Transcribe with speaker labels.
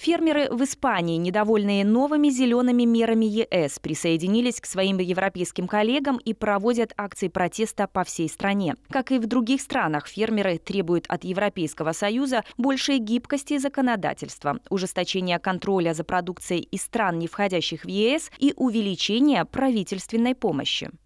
Speaker 1: Фермеры в Испании, недовольные новыми зелеными мерами ЕС, присоединились к своим европейским коллегам и проводят акции протеста по всей стране. Как и в других странах, фермеры требуют от Европейского Союза большей гибкости законодательства, ужесточения контроля за продукцией из стран, не входящих в ЕС, и увеличения правительственной помощи.